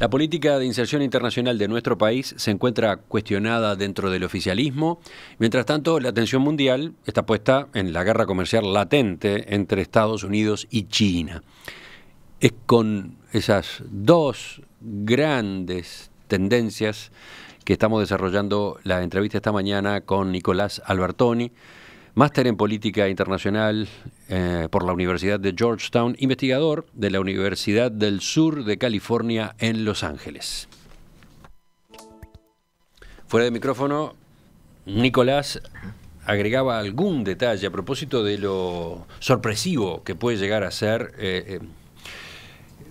La política de inserción internacional de nuestro país se encuentra cuestionada dentro del oficialismo. Mientras tanto, la atención mundial está puesta en la guerra comercial latente entre Estados Unidos y China. Es con esas dos grandes tendencias que estamos desarrollando la entrevista esta mañana con Nicolás Albertoni máster en política internacional eh, por la Universidad de Georgetown, investigador de la Universidad del Sur de California en Los Ángeles. Fuera de micrófono, Nicolás agregaba algún detalle a propósito de lo sorpresivo que puede llegar a ser eh, eh,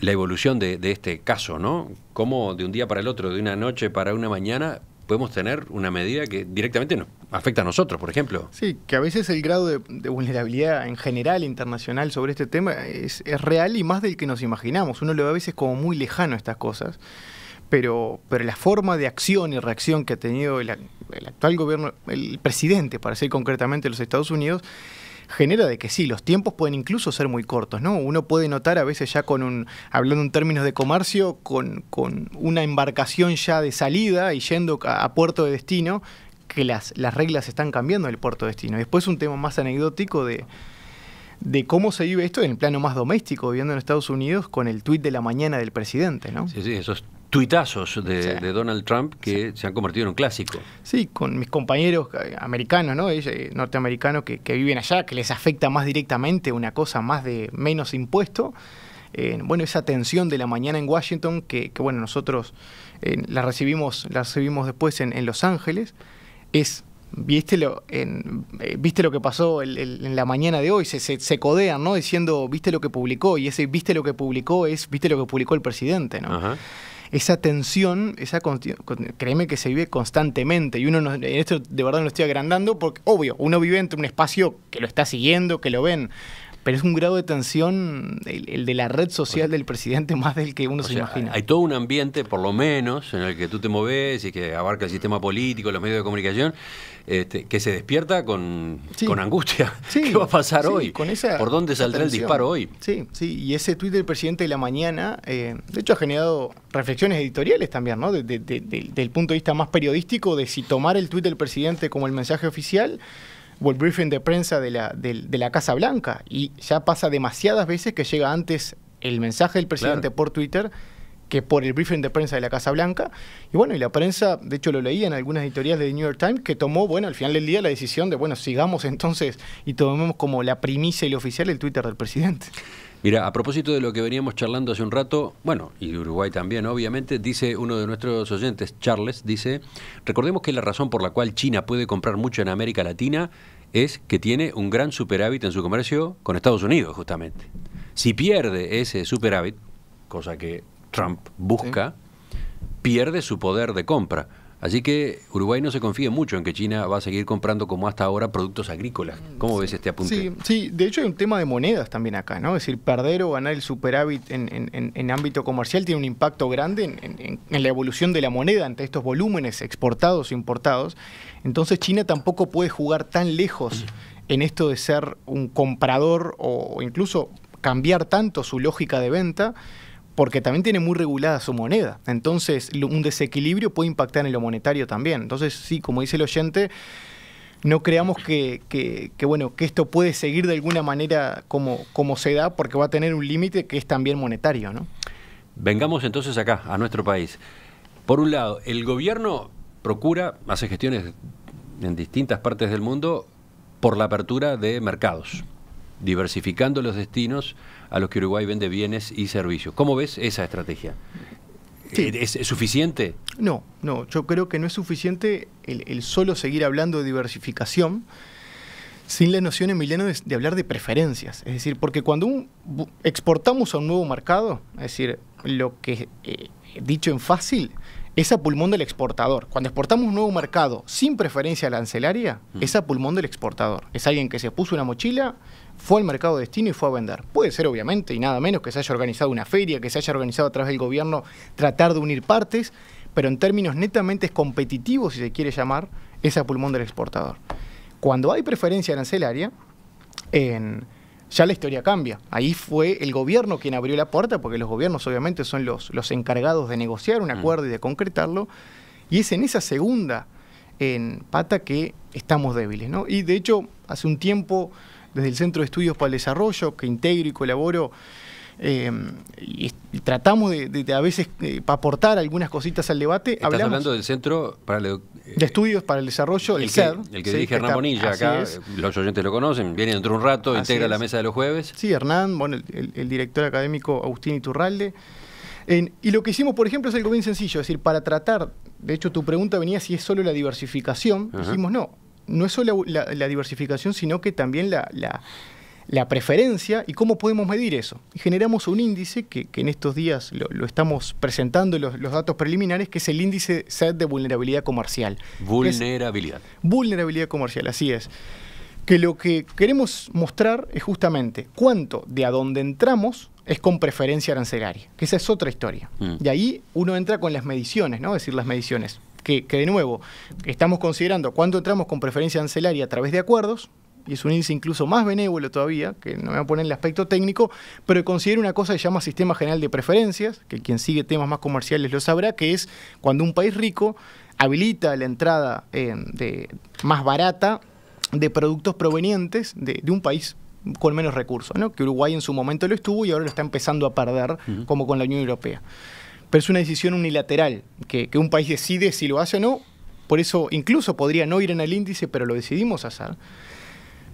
la evolución de, de, este caso, ¿no? Cómo de un día para el otro, de una noche para una mañana, podemos tener una medida que directamente nos afecta a nosotros, por ejemplo. Sí, que a veces el grado de, vulnerabilidad en general internacional sobre este tema es, real y más del que nos imaginamos. Uno lo ve a veces como muy lejano estas cosas, pero, pero la forma de acción y reacción que ha tenido el, actual gobierno, el presidente, para ser concretamente, de los Estados Unidos, genera de que sí, los tiempos pueden incluso ser muy cortos, ¿no? Uno puede notar a veces ya con un, hablando en términos de comercio, con, una embarcación ya de salida y yendo a, puerto de destino, que las, las reglas están cambiando en el puerto de destino. después un tema más anecdótico de, de cómo se vive esto en el plano más doméstico, viviendo en Estados Unidos, con el tuit de la mañana del presidente, ¿no? Sí, sí, eso es tuitazos de, Donald Trump que se han convertido en un clásico. Sí, con mis compañeros eh, americanos, ¿no? Eh, norteamericanos que, viven allá, que les afecta más directamente una cosa más de menos impuesto. Eh, bueno, esa tensión de la mañana en Washington, que, bueno, nosotros la, recibimos, la recibimos después en, Los Ángeles, es ¿Viste lo, ¿Viste lo que pasó en la mañana de hoy? Se, se, se, codean, ¿no? Diciendo, ¿viste lo que publicó? Y ese, ¿viste lo que publicó? es, ¿viste lo que publicó el presidente, ¿no? Ajá esa tensión, esa créeme que se vive constantemente. Y uno, en esto de verdad no lo estoy agrandando, porque obvio, uno vive entre un espacio que lo está siguiendo, que lo ven pero es un grado de tensión, el, de la red social del presidente, más del que uno se imagina. Hay todo un ambiente, por lo menos, en el que tú te moves y que abarca el sistema político, los medios de comunicación, este, que se despierta con, angustia. ¿Qué va a pasar hoy? ¿Por dónde saldrá el disparo hoy? Sí, sí, y ese tuit del presidente de la mañana, eh, de hecho, ha generado reflexiones editoriales también, ¿no? De, del punto de vista más periodístico, de si tomar el tuit del presidente como el mensaje oficial o el briefing de prensa de la, de, la Casa Blanca. Y ya pasa demasiadas veces que llega antes el mensaje del presidente por Twitter que por el briefing de prensa de la Casa Blanca. Y bueno, y la prensa, de hecho lo leía en algunas editorías de New York Times, que tomó, bueno, al final del día la decisión de, bueno, sigamos entonces y tomemos como la primicia y lo oficial el Twitter del presidente. Mira, a propósito de lo que veníamos charlando hace un rato, bueno, y Uruguay también, obviamente, dice uno de nuestros oyentes, Charles, dice, recordemos que la razón por la cual China puede comprar mucho en América Latina es que tiene un gran superávit en su comercio con Estados Unidos, justamente. Si pierde ese superávit, cosa que Trump busca, pierde su poder de compra. Así que Uruguay no se confía mucho en que China va a seguir comprando como hasta ahora productos agrícolas. Mm, ¿Cómo ves este apunte? Sí, de hecho hay un tema de monedas también acá, ¿no? Es decir, perder o ganar el superávit en, en, en ámbito comercial tiene un impacto grande en, en, la evolución de la moneda ante estos volúmenes exportados e importados. Entonces China tampoco puede jugar tan lejos en esto de ser un comprador o incluso cambiar tanto su lógica de venta porque también tiene muy regulada su moneda. Entonces, un desequilibrio puede impactar en lo monetario también. Entonces, sí, como dice el oyente, no creamos que, bueno, que esto puede seguir de alguna manera como, como se da, porque va a tener un límite que es también monetario, Vengamos entonces acá, a nuestro país. Por un lado, el gobierno procura, hace gestiones en distintas partes del mundo por la apertura de mercados diversificando los destinos a los que Uruguay vende bienes y servicios. ¿Cómo ves esa estrategia? ¿Es, suficiente? No, no, yo creo que no es suficiente el, solo seguir hablando de diversificación sin la noción, Emiliano, de, hablar de preferencias. Es decir, porque cuando un, exportamos a un nuevo mercado, es decir, lo que eh, dicho en fácil, es a pulmón del exportador. Cuando exportamos un nuevo mercado sin preferencia arancelaria, ancelaria... Mm. es a pulmón del exportador. Es alguien que se puso una mochila fue al mercado de destino y fue a vender. Puede ser, obviamente, y nada menos que se haya organizado una feria, que se haya organizado a través del gobierno tratar de unir partes, pero en términos netamente competitivos, si se quiere llamar, es a pulmón del exportador. Cuando hay preferencia arancelaria, en, ya la historia cambia. Ahí fue el gobierno quien abrió la puerta, porque los gobiernos obviamente son los, los encargados de negociar un mm. acuerdo y de concretarlo, y es en esa segunda en pata que estamos débiles. Y de hecho, hace un tiempo desde el Centro de Estudios para el Desarrollo, que integro y colaboro. Eh, tratamos de, a veces eh, aportar algunas cositas al debate. Estás hablando del Centro eh, de Estudios para el Desarrollo, el, el e el que dirige Hernán Bonilla acá, los oyentes lo conocen, viene dentro de un rato, integra la mesa de los jueves. Sí, Hernán, el, director académico Agustín Iturralde. y lo que hicimos, por ejemplo, es algo bien sencillo, es decir, para tratar, de hecho tu pregunta venía si es solo la diversificación, dijimos no, no es solo la, diversificación, sino que también la, preferencia y cómo podemos medir eso. Y generamos un índice que, en estos días lo, estamos presentando los, los, datos preliminares, que es el índice SET de vulnerabilidad comercial. Vulnerabilidad. Vulnerabilidad comercial, así es. Que lo que queremos mostrar es justamente cuánto de a dónde entramos es con preferencia arancelaria, que esa es otra historia. Mm. de Y ahí uno entra con las mediciones, ¿no? Es decir, las mediciones que, de nuevo, estamos considerando cuánto entramos con preferencia ancelaria a través de acuerdos, y es un índice incluso más benévolo todavía, que no me voy a poner el aspecto técnico, pero considero una cosa que se llama Sistema General de Preferencias, que quien sigue temas más comerciales lo sabrá, que es cuando un país rico habilita la entrada eh, de, más barata de productos provenientes de, un país con menos recursos, que Uruguay en su momento lo estuvo y ahora lo está empezando a perder, como con la Unión Europea pero es una decisión unilateral, que, un país decide si lo hace o no, por eso incluso podría no ir en el índice, pero lo decidimos hacer.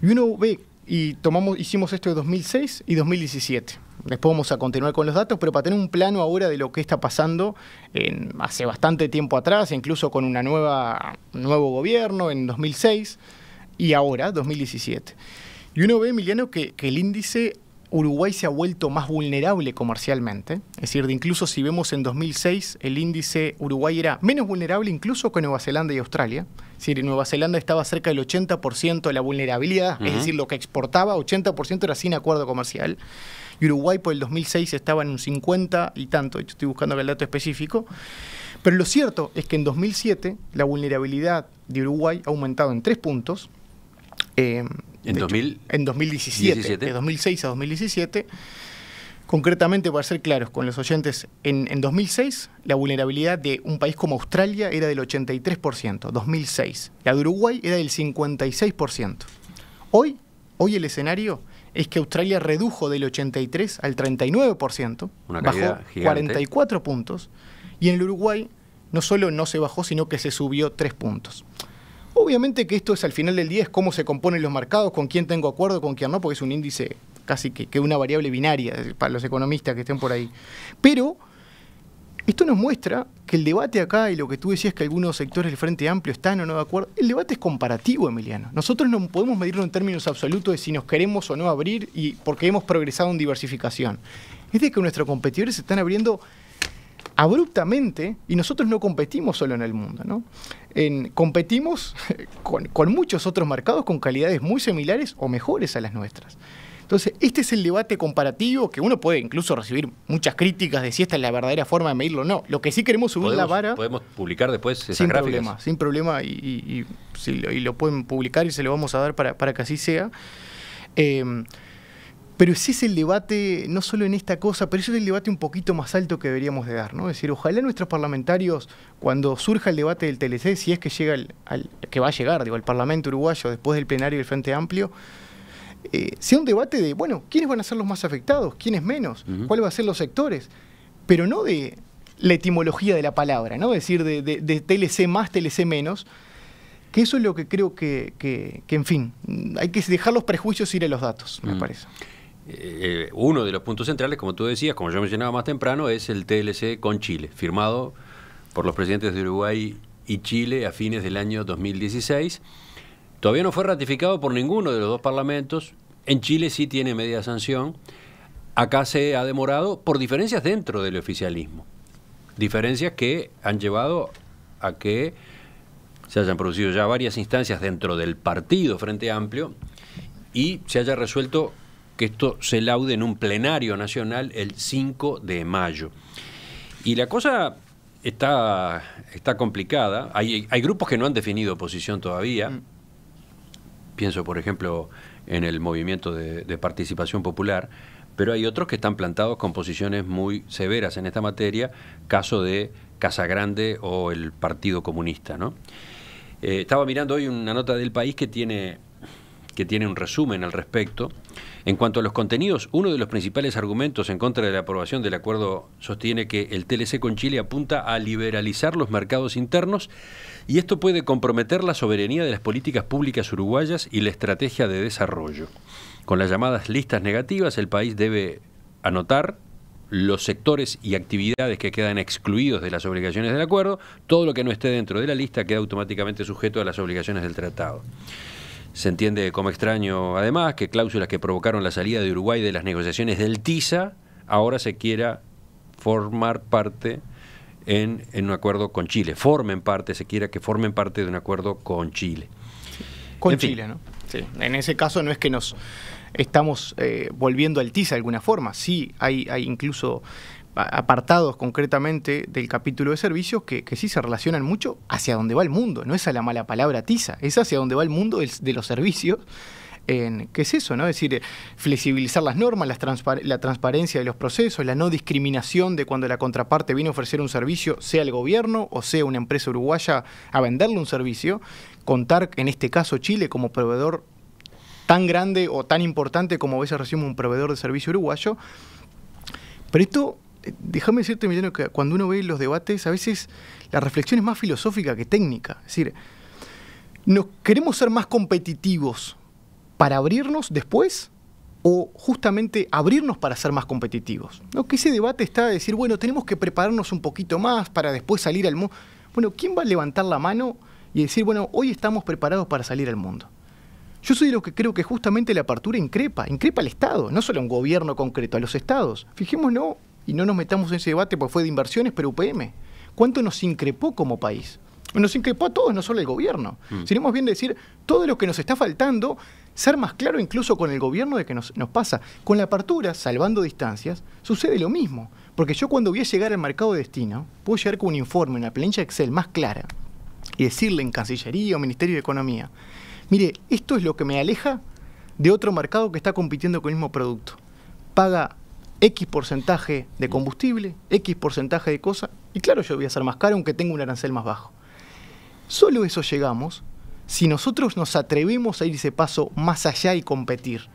Y uno ve, y tomamos, hicimos esto de 2006 y 2017. Después vamos a continuar con los datos, pero para tener un plano ahora de lo que está pasando en, hace bastante tiempo atrás, incluso con un nuevo gobierno en 2006 y ahora, 2017. Y uno ve, Emiliano, que, que el índice Uruguay se ha vuelto más vulnerable comercialmente. Es decir, incluso si vemos en 2006, el índice Uruguay era menos vulnerable incluso que Nueva Zelanda y Australia. Es decir, Nueva Zelanda estaba cerca del 80% de la vulnerabilidad, es decir, lo que exportaba, 80% era sin acuerdo comercial. Y Uruguay por el 2006 estaba en un 50 y tanto, estoy buscando el dato específico. Pero lo cierto es que en 2007 la vulnerabilidad de Uruguay ha aumentado en tres puntos. Eh, en, 2000, en 2017, de 2006 a 2017. Concretamente, para ser claros con los oyentes, en, 2006 la vulnerabilidad de un país como Australia era del 83%, 2006. La de Uruguay era del 56%. Hoy, hoy el escenario es que Australia redujo del 83 al 39%, bajó 44 puntos, y en el Uruguay no solo no se bajó, sino que se subió 3 puntos. Obviamente que esto es al final del día, es cómo se componen los mercados, con quién tengo acuerdo, con quién no, porque es un índice casi que, que una variable binaria para los economistas que estén por ahí. Pero esto nos muestra que el debate acá y lo que tú decías que algunos sectores del Frente Amplio están o no de acuerdo, el debate es comparativo, Emiliano. Nosotros no podemos medirlo en términos absolutos de si nos queremos o no abrir y porque hemos progresado en diversificación. Es de que nuestros competidores se están abriendo abruptamente, y nosotros no competimos solo en el mundo, ¿no? En, competimos con, muchos otros mercados con calidades muy similares o mejores a las nuestras. Entonces, este es el debate comparativo que uno puede incluso recibir muchas críticas de si esta es la verdadera forma de medirlo o no. Lo que sí queremos subir la vara. Podemos publicar después sin problema, sin problema y, lo, pueden publicar y se lo vamos a dar para, para que así sea. Eh, pero ese es el debate, no solo en esta cosa, pero ese es el debate un poquito más alto que deberíamos de dar, ¿no? Es decir, ojalá nuestros parlamentarios, cuando surja el debate del TLC, si es que llega al, que va a llegar, digo, al Parlamento uruguayo después del plenario del Frente Amplio, eh, sea un debate de, bueno, ¿quiénes van a ser los más afectados? ¿Quiénes menos? ¿Cuáles van a ser los sectores? Pero no de la etimología de la palabra, ¿no? Es decir, de, TLC más, TLC menos, que eso es lo que creo que, que, en fin, hay que dejar los prejuicios ir a los datos, me mm. parece. Eh, uno de los puntos centrales, como tú decías, como yo mencionaba más temprano, es el TLC con Chile, firmado por los presidentes de Uruguay y Chile a fines del año 2016. Todavía no fue ratificado por ninguno de los dos parlamentos. En Chile sí tiene media sanción. Acá se ha demorado por diferencias dentro del oficialismo. Diferencias que han llevado a que se hayan producido ya varias instancias dentro del partido Frente Amplio y se haya resuelto que esto se laude en un plenario nacional el 5 de mayo. Y la cosa está, está complicada. Hay, grupos que no han definido posición todavía. Mm. Pienso, por ejemplo, en el movimiento de, participación popular, pero hay otros que están plantados con posiciones muy severas en esta materia, caso de Casa Grande o el Partido Comunista. ¿no? Eh, estaba mirando hoy una nota del país que tiene que tiene un resumen al respecto. En cuanto a los contenidos, uno de los principales argumentos en contra de la aprobación del acuerdo sostiene que el TLC con Chile apunta a liberalizar los mercados internos y esto puede comprometer la soberanía de las políticas públicas uruguayas y la estrategia de desarrollo. Con las llamadas listas negativas, el país debe anotar los sectores y actividades que quedan excluidos de las obligaciones del acuerdo, todo lo que no esté dentro de la lista queda automáticamente sujeto a las obligaciones del tratado. Se entiende como extraño, además, que cláusulas que provocaron la salida de Uruguay de las negociaciones del TISA ahora se quiera formar parte en, un acuerdo con Chile. Formen parte, se quiera que formen parte de un acuerdo con Chile. Con Chile, ¿no? Sí. En ese caso no es que nos estamos eh, volviendo al TISA de alguna forma. Sí, hay, hay incluso apartados concretamente del capítulo de servicios que, sí se relacionan mucho hacia donde va el mundo, no es a la mala palabra tiza, es hacia donde va el mundo de los servicios. En, ¿Qué es eso? ¿no? Es decir, flexibilizar las normas, la transparencia de los procesos, la no discriminación de cuando la contraparte viene a ofrecer un servicio, sea el gobierno o sea una empresa uruguaya a venderle un servicio, contar en este caso Chile como proveedor tan grande o tan importante como a veces recibimos un proveedor de servicio uruguayo, pero esto eh, déjame decirte, Emiliano, que cuando uno ve los debates, a veces la reflexión es más filosófica que técnica. Es decir, ¿nos queremos ser más competitivos para abrirnos después? o justamente abrirnos para ser más competitivos. ¿no? Que ese debate está de decir, bueno, tenemos que prepararnos un poquito más para después salir al mundo. Bueno, ¿quién va a levantar la mano y decir, bueno, hoy estamos preparados para salir al mundo? Yo soy de los que creo que justamente la apertura increpa, increpa al Estado, no solo a un gobierno concreto, a los estados. Fijémonos y no nos metamos en ese debate porque fue de inversiones, pero UPM. ¿Cuánto nos increpó como país? Nos increpó a todos, no solo el gobierno. Mm. más bien decir todo lo que nos está faltando, ser más claro incluso con el gobierno de que nos, nos pasa. Con la apertura, salvando distancias, sucede lo mismo. Porque yo cuando voy a llegar al mercado de destino, puedo llegar con un informe, una planilla Excel más clara y decirle en Cancillería o Ministerio de Economía, mire, esto es lo que me aleja de otro mercado que está compitiendo con el mismo producto. Paga X porcentaje de combustible, X porcentaje de cosa, y claro, yo voy a ser más caro aunque tenga un arancel más bajo. Solo eso llegamos si nosotros nos atrevimos a ir ese paso más allá y competir.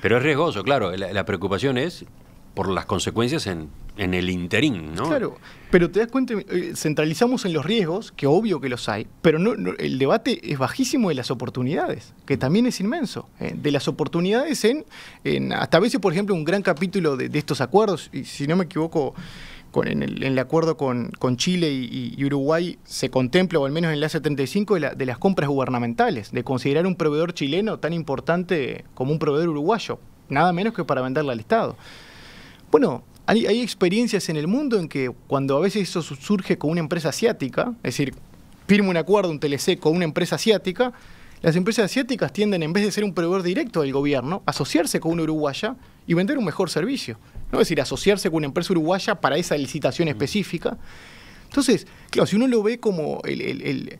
Pero es riesgoso, claro. la preocupación es por las consecuencias en, el interín, ¿no? Claro, pero te das cuenta, eh, centralizamos en los riesgos, que obvio que los hay, pero no, el debate es bajísimo de las oportunidades, que también es inmenso, eh, de las oportunidades en, hasta a veces, por ejemplo, un gran capítulo de, estos acuerdos, y si no me equivoco, con, en, el, acuerdo con, Chile y, Uruguay se contempla, o al menos en la 75, de, de, las compras gubernamentales, de considerar un proveedor chileno tan importante como un proveedor uruguayo, nada menos que para venderle al Estado. Bueno, hay, experiencias en el mundo en que cuando a veces eso surge con una empresa asiática, es decir, firma un acuerdo, un TLC con una empresa asiática, las empresas asiáticas tienden, en vez de ser un proveedor directo del gobierno, a asociarse con una uruguaya y vender un mejor servicio. ¿no? Es decir, asociarse con una empresa uruguaya para esa licitación específica. Entonces, claro, si uno lo ve como el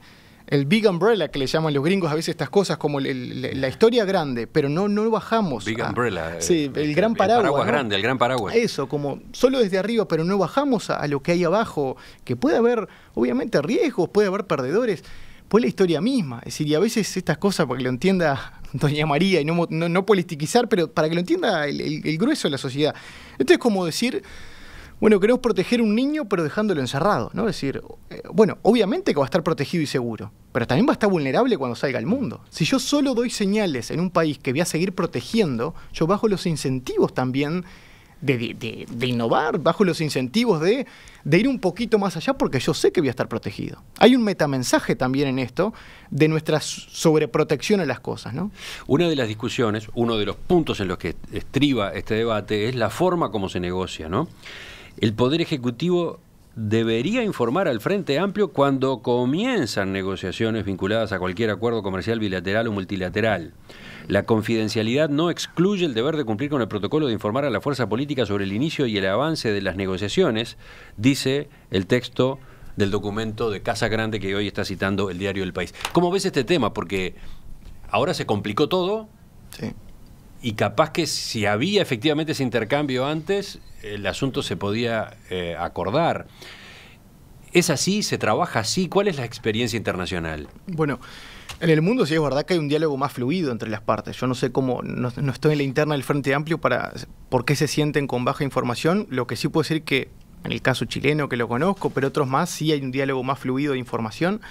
el Big Umbrella, que le llaman los gringos a veces estas cosas, como la historia grande, pero no, no bajamos. Big Umbrella. Eh, sí, el, este, gran paraguas. El paraguas grande, el gran paraguas. Eso, como solo desde arriba, pero no bajamos a, lo que hay abajo, que puede haber, obviamente, riesgos, puede haber perdedores pues la historia misma. Es decir, y a veces estas cosas, para que lo entienda Doña María, y no, no, politiquizar, pero para que lo entienda el grueso de la sociedad. Esto es como decir, bueno, queremos proteger un niño pero dejándolo encerrado, ¿no? Es decir, eh, bueno, obviamente que va a estar protegido y seguro, pero también va a estar vulnerable cuando salga al mundo. Si yo solo doy señales en un país que voy a seguir protegiendo, yo bajo los incentivos también de, innovar, bajo los incentivos de, de, ir un poquito más allá porque yo sé que voy a estar protegido. Hay un metamensaje también en esto de nuestra sobreprotección a las cosas. ¿no? Una de las discusiones, uno de los puntos en los que estriba este debate es la forma como se negocia. ¿no? el Poder Ejecutivo debería informar al Frente Amplio cuando comienzan negociaciones vinculadas a cualquier acuerdo comercial bilateral o multilateral. La confidencialidad no excluye el deber de cumplir con el protocolo de informar a la fuerza política sobre el inicio y el avance de las negociaciones, dice el texto del documento de Casa Grande que hoy está citando el diario El País. ¿Cómo ves este tema? Porque ahora se complicó todo y capaz que si había efectivamente ese intercambio antes, el asunto se podía eh, acordar. ¿Es así? ¿Se trabaja así? ¿Cuál es la experiencia internacional? Bueno, en el mundo sí es verdad que hay un diálogo más fluido entre las partes. Yo no sé cómo, no, estoy en la interna del Frente Amplio para por qué se sienten con baja información. Lo que sí puedo decir que en el caso chileno que lo conozco, pero otros más, sí hay un diálogo más fluido de información.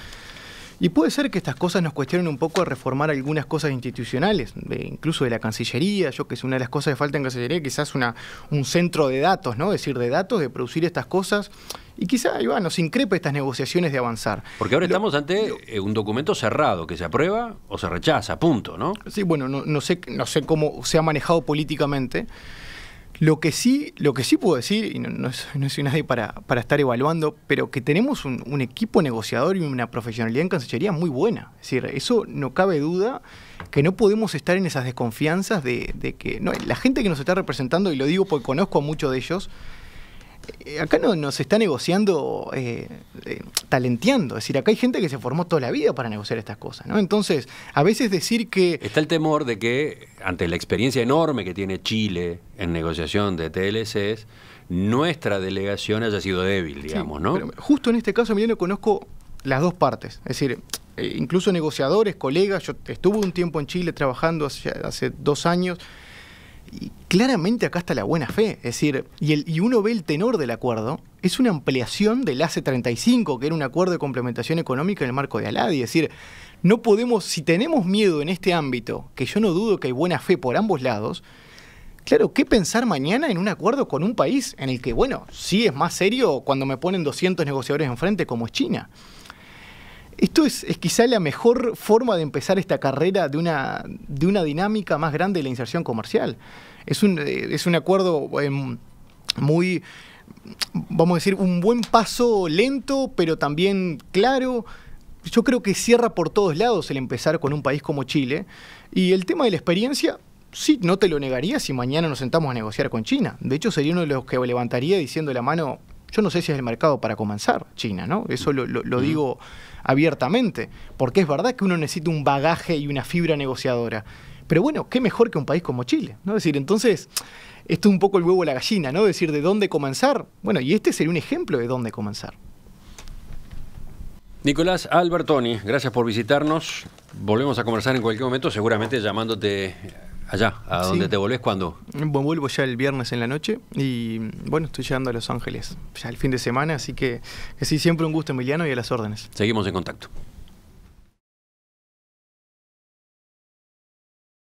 Y puede ser que estas cosas nos cuestionen un poco a reformar algunas cosas institucionales, incluso de la Cancillería, yo que es una de las cosas que falta en Cancillería, quizás un centro de datos, ¿no? decir, de datos, de producir estas cosas. Y quizá, nos increpe estas negociaciones de avanzar. Porque ahora estamos ante eh, un documento cerrado, que se aprueba o se rechaza, punto, ¿no? Sí, bueno, no sé cómo se ha manejado políticamente. Lo que sí, lo que sí puedo decir, y no, no, soy nadie para, estar evaluando, pero que tenemos un, equipo negociador y una profesionalidad en Cancillería muy buena. decir, eso no cabe duda que no podemos estar en esas desconfianzas de, de que no, la gente que nos está representando, y lo digo porque conozco a muchos de ellos, eh, acá no, nos está negociando, eh, eh, talenteando. Es decir, acá hay gente que se formó toda la vida para negociar estas cosas, ¿no? Entonces, a veces decir que... Está el temor de que, ante la experiencia enorme que tiene Chile en negociación de TLCs, nuestra delegación haya sido débil, digamos, ¿no? justo en este caso, Emiliano, conozco las dos partes. Es decir, incluso negociadores, colegas, yo estuve un tiempo en Chile trabajando hace dos años y claramente acá está la buena fe, es decir, y, el, uno ve el tenor del acuerdo, es una ampliación del ac 35, que era un acuerdo de complementación económica en el marco de Aladi, es decir, no podemos, si tenemos miedo en este ámbito, que yo no dudo que hay buena fe por ambos lados, Claro, ¿qué pensar mañana en un acuerdo con un país en el que, bueno, sí es más serio cuando me ponen 200 negociadores enfrente como es China? Esto es, quizá la mejor forma de empezar esta carrera de una, de una dinámica más grande de la inserción comercial. Es un, eh, es un acuerdo em, muy, vamos a decir, un buen paso lento, pero también claro. Yo creo que cierra por todos lados el empezar con un país como Chile. Y el tema de la experiencia, sí, no te lo negaría si mañana nos sentamos a negociar con China. De hecho, sería uno de los que levantaría diciendo la mano, yo no sé si es el mercado para comenzar China, ¿no? Eso lo digo abiertamente, porque es verdad que uno necesita un bagaje y una fibra negociadora. Pero bueno, qué mejor que un país como Chile, ¿no? decir, entonces, esto es un poco el huevo a la gallina, ¿no? decir, de dónde comenzar. Bueno, y este sería un ejemplo de dónde comenzar. Nicolás Albertoni, gracias por visitarnos. Volvemos a conversar en cualquier momento, seguramente llamándote allá, a dónde te volvés cuando. Bueno, vuelvo ya el viernes en la noche y bueno, estoy llegando a Los Ángeles ya el fin de semana, así que, que sí, siempre un gusto, Emiliano, y a las órdenes. Seguimos en contacto.